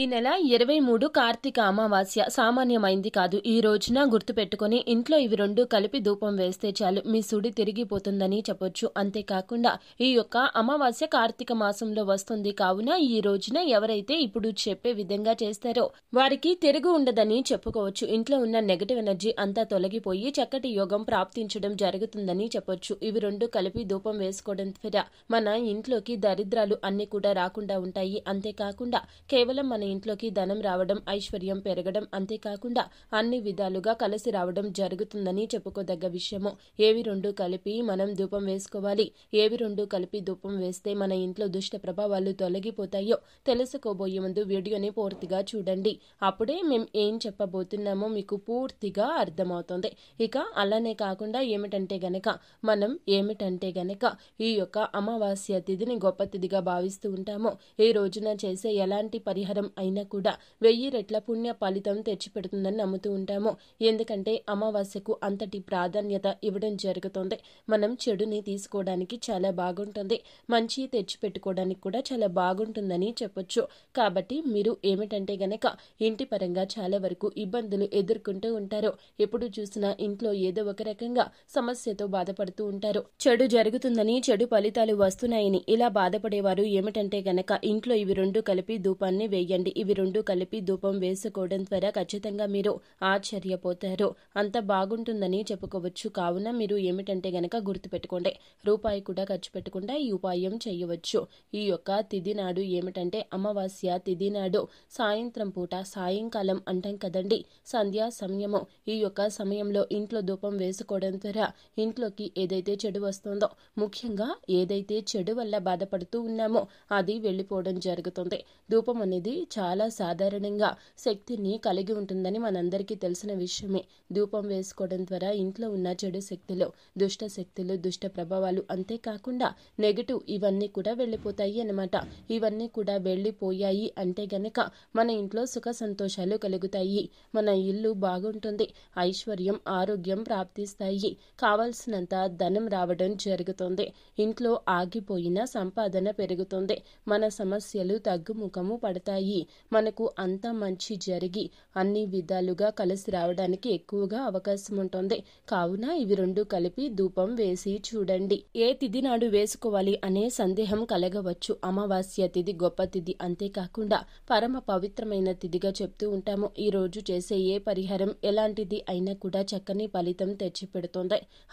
ఈ నెల ఇరవై మూడు కార్తీక అమావాస్య సామాన్యమైంది కాదు ఈ రోజున గుర్తుపెట్టుకుని ఇంట్లో ఇవి రెండు కలిపి ధూపం వేస్తే చాలు మీ సుడి తిరిగిపోతుందని చెప్పొచ్చు అంతేకాకుండా ఈ యొక్క అమావాస్య కార్తీక మాసంలో వస్తుంది కావున ఈ రోజున ఎవరైతే ఇప్పుడు చెప్పే విధంగా చేస్తారో వారికి తిరుగు ఉండదని చెప్పుకోవచ్చు ఇంట్లో ఉన్న నెగటివ్ ఎనర్జీ అంతా తొలగిపోయి చక్కటి యోగం ప్రాప్తించడం జరుగుతుందని చెప్పొచ్చు ఇవి రెండు కలిపి ధూపం వేసుకోవడం ద్వారా మన ఇంట్లోకి దరిద్రాలు అన్ని కూడా రాకుండా ఉంటాయి అంతేకాకుండా కేవలం మన ఇంట్లోకి ధనం రావడం ఐశ్వర్యం పెరగడం అంతేకాకుండా అన్ని విధాలుగా కలిసి రావడం జరుగుతుందని చెప్పుకోదగ్గ విషయము ఏవి రెండు కలిపి మనం ధూపం వేసుకోవాలి ఏవి రెండు కలిపి ధూపం వేస్తే మన ఇంట్లో దుష్ట ప్రభావాలు తొలగిపోతాయో తెలుసుకోబోయే ముందు వీడియోని పూర్తిగా చూడండి అప్పుడే మేము ఏం చెప్పబోతున్నామో మీకు పూర్తిగా అర్థమవుతుంది ఇక అలానే కాకుండా ఏమిటంటే గనక మనం ఏమిటంటే గనక ఈ యొక్క అమావాస్య తిథిని గొప్ప తిథిగా భావిస్తూ ఉంటాము ఈ రోజున చేసే ఎలాంటి పరిహారం అయినా కూడా వెయ్యి రెట్ల పుణ్య ఫలితం తెచ్చిపెడుతుందని నమ్ముతూ ఉంటాము ఎందుకంటే అమావాస్యకు అంతటి ప్రాధాన్యత ఇవ్వడం జరుగుతుంది మనం చెడుని తీసుకోవడానికి చాలా బాగుంటుంది మంచి తెచ్చిపెట్టుకోవడానికి కూడా చాలా బాగుంటుందని చెప్పొచ్చు కాబట్టి మీరు ఏమిటంటే గనక ఇంటి పరంగా చాలా వరకు ఇబ్బందులు ఎదుర్కొంటూ ఉంటారు ఎప్పుడు చూసినా ఇంట్లో ఏదో ఒక రకంగా సమస్యతో బాధపడుతూ ఉంటారు చెడు జరుగుతుందని చెడు ఫలితాలు వస్తున్నాయని ఇలా బాధపడేవారు ఏమిటంటే గనక ఇంట్లో ఇవి రెండు కలిపి ధూపాన్ని వేయండి చేయండి ఇవి రెండు కలిపి ధూపం వేసుకోవడం ద్వారా ఖచ్చితంగా మీరు ఆశ్చర్యపోతారు అంత బాగుంటుందని చెప్పుకోవచ్చు కావున మీరు ఏమిటంటే గనక గుర్తుపెట్టుకోండి రూపాయి కూడా ఖర్చు పెట్టకుండా ఈ ఉపాయం చేయవచ్చు ఈ యొక్క తిది నాడు ఏమిటంటే అమావాస్య తిది నాడు సాయంత్రం పూట సాయంకాలం అంటాం కదండి సంధ్యా సమయము ఈ యొక్క సమయంలో ఇంట్లో ధూపం వేసుకోవడం ద్వారా ఇంట్లోకి ఏదైతే చెడు వస్తుందో ముఖ్యంగా ఏదైతే చెడు వల్ల బాధపడుతూ ఉన్నామో అది వెళ్ళిపోవడం జరుగుతుంది ధూపం అనేది చాలా సాధారణంగా శక్తిని కలిగి ఉంటుందని మనందరికీ తెలిసిన విషయమే ధూపం వేసుకోవడం ద్వారా ఇంట్లో ఉన్న చెడు శక్తులు దుష్ట శక్తులు దుష్ట ప్రభావాలు అంతేకాకుండా నెగటివ్ ఇవన్నీ కూడా వెళ్ళిపోతాయి అన్నమాట ఇవన్నీ కూడా వెళ్ళిపోయాయి అంటే గనక మన ఇంట్లో సుఖ సంతోషాలు కలుగుతాయి మన ఇల్లు బాగుంటుంది ఐశ్వర్యం ఆరోగ్యం ప్రాప్తిస్తాయి కావలసినంత ధనం రావడం జరుగుతుంది ఇంట్లో ఆగిపోయిన సంపాదన పెరుగుతుంది మన సమస్యలు తగ్గుముఖము పడతాయి మనకు అంత మంచి జరిగి అన్ని విధాలుగా కలిసి రావడానికి ఎక్కువగా అవకాశం ఉంటుంది కావున ఇవి రెండు కలిపి ధూపం వేసి చూడండి ఏ తిథి నాడు వేసుకోవాలి అనే సందేహం కలగవచ్చు అమావాస్య తిథి గొప్ప తిథి అంతేకాకుండా పరమ పవిత్రమైన తిథిగా చెప్తూ ఉంటాము ఈ రోజు చేసే ఏ పరిహారం ఎలాంటిది అయినా కూడా చక్కని ఫలితం తెచ్చిపెడుతోంది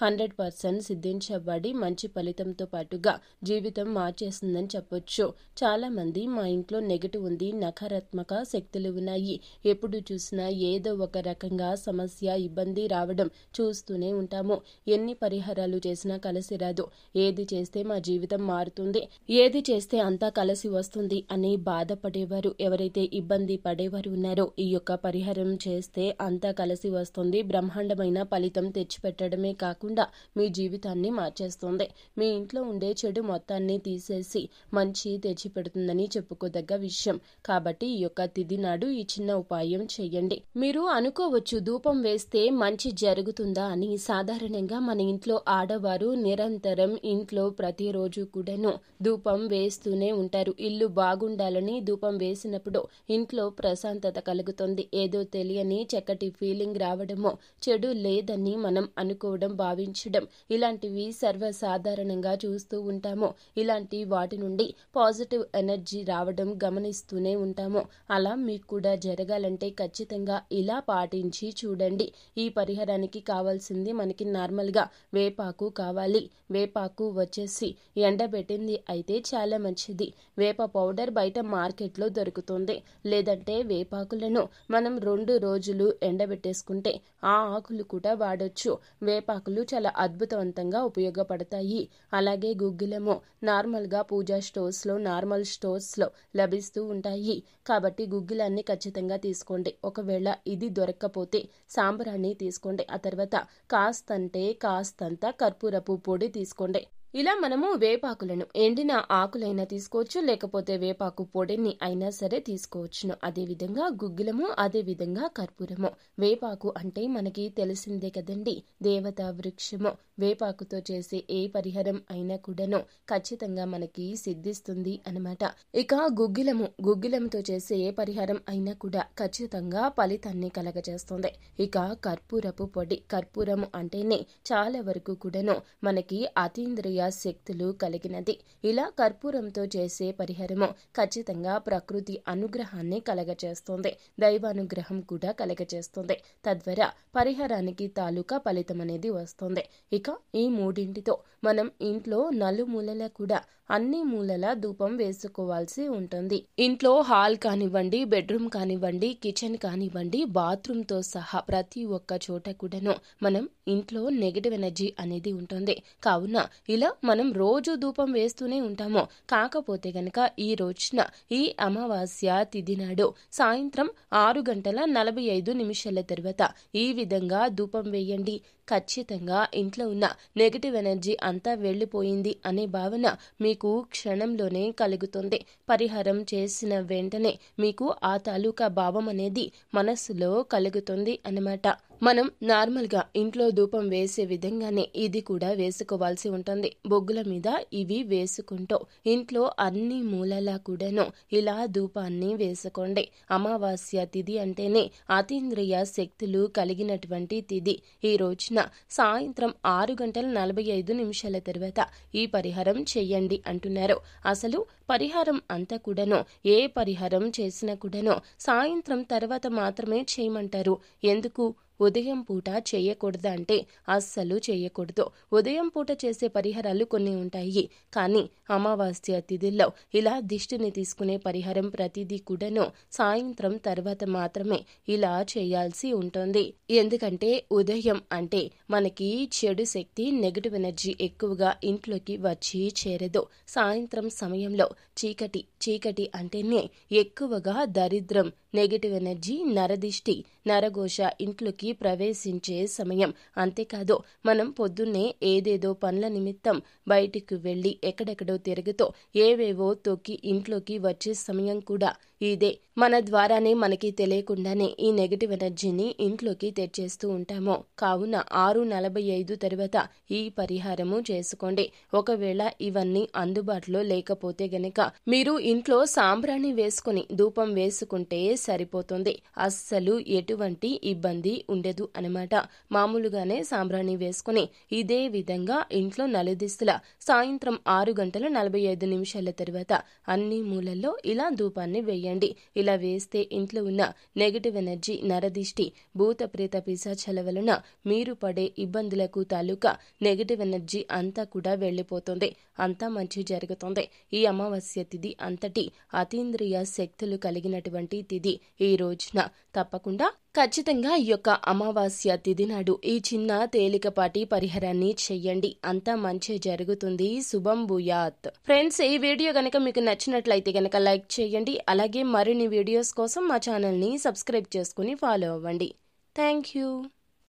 హండ్రెడ్ పర్సెంట్ సిద్ధించబడి మంచి ఫలితంతో పాటుగా జీవితం మార్చేస్తుందని చెప్పొచ్చు చాలా మంది మా ఇంట్లో నెగిటివ్ ఉంది నాకు నకారాత్మక శక్తులు ఉన్నాయి ఎప్పుడు చూసినా ఏదో ఒక రకంగా సమస్య ఇబ్బంది రావడం చూస్తూనే ఉంటాము ఎన్ని పరిహారాలు చేసినా కలిసి రాదు ఏది చేస్తే మా జీవితం మారుతుంది ఏది చేస్తే అంతా కలిసి వస్తుంది అని బాధపడేవారు ఎవరైతే ఇబ్బంది పడేవారు ఉన్నారో ఈ యొక్క పరిహారం చేస్తే అంతా కలిసి వస్తుంది బ్రహ్మాండమైన ఫలితం తెచ్చిపెట్టడమే కాకుండా మీ జీవితాన్ని మార్చేస్తుంది మీ ఇంట్లో ఉండే చెడు మొత్తాన్ని తీసేసి మంచి తెచ్చిపెడుతుందని చెప్పుకోదగ్గ విషయం కాబట్టి కాబట్టి ఈ యొక్క తిది నాడు ఈ చిన్న ఉపాయం చేయండి మీరు అనుకోవచ్చు ధూపం వేస్తే మంచి జరుగుతుందా అని సాధారణంగా మన ఇంట్లో ఆడవారు నిరంతరం ఇంట్లో ప్రతిరోజు కూడాను ధూపం వేస్తూనే ఉంటారు ఇల్లు బాగుండాలని ధూపం వేసినప్పుడు ఇంట్లో ప్రశాంతత కలుగుతుంది ఏదో తెలియని చక్కటి ఫీలింగ్ రావడము చెడు లేదని మనం అనుకోవడం భావించడం ఇలాంటివి సర్వసాధారణంగా చూస్తూ ఉంటాము ఇలాంటి వాటి నుండి పాజిటివ్ ఎనర్జీ రావడం గమనిస్తూనే ఉంటాం ఉంటాము అలా మీకు కూడా జరగాలంటే ఖచ్చితంగా ఇలా పాటించి చూడండి ఈ పరిహారానికి కావాల్సింది మనకి నార్మల్గా వేపాకు కావాలి వేపాకు వచ్చేసి ఎండబెట్టింది అయితే చాలా మంచిది వేప పౌడర్ బయట మార్కెట్లో దొరుకుతుంది లేదంటే వేపాకులను మనం రెండు రోజులు ఎండబెట్టేసుకుంటే ఆ ఆకులు కూడా వాడచ్చు వేపాకులు చాలా అద్భుతవంతంగా ఉపయోగపడతాయి అలాగే గుగ్గిలము నార్మల్గా పూజా స్టోర్స్లో నార్మల్ స్టోర్స్లో లభిస్తూ ఉంటాయి కాబట్టి గుగ్గిలాన్ని ఖచ్చితంగా తీసుకోండి ఒకవేళ ఇది దొరక్కపోతే సాంబ్రాన్ని తీసుకోండి ఆ తర్వాత కాస్తంటే కాస్తంత కర్పూరపు పొడి తీసుకోండి ఇలా మనము వేపాకులను ఎండిన ఆకులైనా తీసుకోవచ్చు లేకపోతే వేపాకు పొడిని అయినా సరే తీసుకోవచ్చును అదేవిధంగా గుగ్గిలము అదేవిధంగా కర్పూరము వేపాకు అంటే మనకి తెలిసిందే కదండి దేవత వృక్షము వేపాకుతో చేసే ఏ పరిహారం అయినా కూడాను ఖచ్చితంగా మనకి సిద్ధిస్తుంది అనమాట ఇక గుగ్గిలము గుగ్గిలంతో చేసే ఏ పరిహారం అయినా కూడా ఖచ్చితంగా ఫలితాన్ని కలగజేస్తుంది ఇక కర్పూరపు పొడి కర్పూరము అంటేనే చాలా వరకు కూడాను మనకి అతీంద్రియ శక్తులు కలిగినది ఇలా కర్పూరంతో చేసే పరిహారము ఖచ్చితంగా ప్రకృతి అనుగ్రహాన్ని కలగచేస్తుంది దైవానుగ్రహం కూడా కలగచేస్తుంది తద్వారా పరిహారానికి తాలూకా ఫలితం అనేది వస్తుంది ఇక ఈ మూడింటితో మనం ఇంట్లో నలుమూలల కూడా అన్ని మూలల ధూపం వేసుకోవాల్సి ఉంటుంది ఇంట్లో హాల్ కానివ్వండి బెడ్రూమ్ కానివ్వండి కిచెన్ కానివ్వండి బాత్రూమ్తో సహా ప్రతి ఒక్క చోట కూడాను మనం ఇంట్లో నెగిటివ్ ఎనర్జీ అనేది ఉంటుంది కావున ఇలా ఇలా మనం రోజు ధూపం వేస్తూనే ఉంటామో కాకపోతే గనక ఈ రోజున ఈ అమావాస్య తిథి నాడు సాయంత్రం ఆరు గంటల నలభై ఐదు నిమిషాల తర్వాత ఈ విధంగా ధూపం వేయండి ఖచ్చితంగా ఇంట్లో ఉన్న నెగిటివ్ ఎనర్జీ అంతా వెళ్ళిపోయింది అనే భావన మీకు క్షణంలోనే కలుగుతుంది పరిహారం చేసిన వెంటనే మీకు ఆ తాలూకా భావం అనేది మనస్సులో కలుగుతుంది అన్నమాట మనం నార్మల్గా ఇంట్లో ధూపం వేసే విధంగానే ఇది కూడా వేసుకోవాల్సి ఉంటుంది బొగ్గుల మీద ఇవి వేసుకుంటూ ఇంట్లో అన్ని మూలలా కూడాను ఇలా ధూపాన్ని వేసుకోండి అమావాస్య తిథి అంటేనే అతీంద్రియ శక్తులు కలిగినటువంటి తిథి ఈ రోజున సాయంత్రం ఆరు గంటల నలభై ఐదు నిమిషాల తర్వాత ఈ పరిహారం చేయండి అంటున్నారు అసలు పరిహారం అంతా కూడాను ఏ పరిహారం చేసినా కూడాను సాయంత్రం తర్వాత మాత్రమే చేయమంటారు ఎందుకు ఉదయం పూట చేయకూడదా అంటే అస్సలు చేయకూడదు ఉదయం పూట చేసే పరిహారాలు కొన్ని ఉంటాయి కానీ అమావాస్య తిథుల్లో ఇలా దిష్టిని తీసుకునే పరిహారం ప్రతిదీ కూడాను సాయంత్రం తర్వాత మాత్రమే ఇలా చేయాల్సి ఉంటుంది ఎందుకంటే ఉదయం అంటే మనకి చెడు శక్తి నెగిటివ్ ఎనర్జీ ఎక్కువగా ఇంట్లోకి వచ్చి చేరదు సాయంత్రం సమయంలో చీకటి చీకటి అంటేనే ఎక్కువగా దరిద్రం నెగిటివ్ ఎనర్జీ నరదిష్టి నరఘోష ఇంట్లోకి ప్రవేశించే సమయం అంతేకాదు మనం పొద్దున్నే ఏదేదో పనుల నిమిత్తం బయటికి వెళ్ళి ఎక్కడెక్కడో తిరుగుతో ఏవేవో తొక్కి ఇంట్లోకి వచ్చే సమయం కూడా ఇదే మన ద్వారానే మనకి తెలియకుండానే ఈ నెగిటివ్ ఎనర్జీని ఇంట్లోకి తెచ్చేస్తూ ఉంటాము కావున ఆరు నలభై ఐదు తర్వాత ఈ పరిహారము చేసుకోండి ఒకవేళ ఇవన్నీ అందుబాటులో లేకపోతే గనక మీరు ఇంట్లో సాంబ్రాణి వేసుకుని ధూపం వేసుకుంటే సరిపోతుంది అస్సలు ఎటువంటి ఇబ్బంది ఉండదు అనమాట మామూలుగానే సాంబ్రాణి వేసుకుని ఇదే విధంగా ఇంట్లో నలుదిస్తుల సాయంత్రం ఆరు గంటల నలభై ఐదు నిమిషాల తర్వాత అన్ని మూలల్లో ఇలా ధూపాన్ని వేయండి ఇలా వేస్తే ఇంట్లో ఉన్న నెగటివ్ ఎనర్జీ నరదిష్టి భూత ప్రేత పిశాచల వలన మీరు పడే ఇబ్బందులకు తాలూకా నెగటివ్ ఎనర్జీ అంతా కూడా వెళ్లిపోతుంది అంతా మంచి జరుగుతుంది ఈ అమావాస్య తిథి అంతటి అతీంద్రియ శక్తులు కలిగినటువంటి తిథి ఈ రోజున తప్పకుండా ఖచ్చితంగా ఈ యొక్క అమావాస్య తిథి నాడు ఈ చిన్న తేలికపాటి పరిహారాన్ని చెయ్యండి అంతా మంచి జరుగుతుంది శుభం భూయాత్ ఫ్రెండ్స్ ఈ వీడియో గనక మీకు నచ్చినట్లయితే గనక లైక్ చేయండి అలాగే మరిన్ని వీడియోస్ కోసం మా ఛానల్ని సబ్స్క్రైబ్ చేసుకుని ఫాలో అవ్వండి థ్యాంక్ యూ